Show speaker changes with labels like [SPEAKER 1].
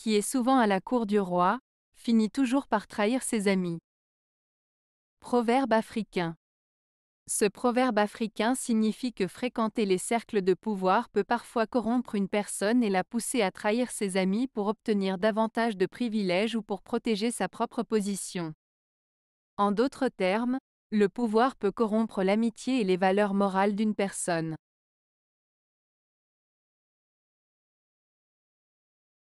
[SPEAKER 1] qui est souvent à la cour du roi, finit toujours par trahir ses amis. Proverbe africain. Ce proverbe africain signifie que fréquenter les cercles de pouvoir peut parfois corrompre une personne et la pousser à trahir ses amis pour obtenir davantage de privilèges ou pour protéger sa propre position. En d'autres termes, le pouvoir peut corrompre l'amitié et les valeurs morales d'une personne.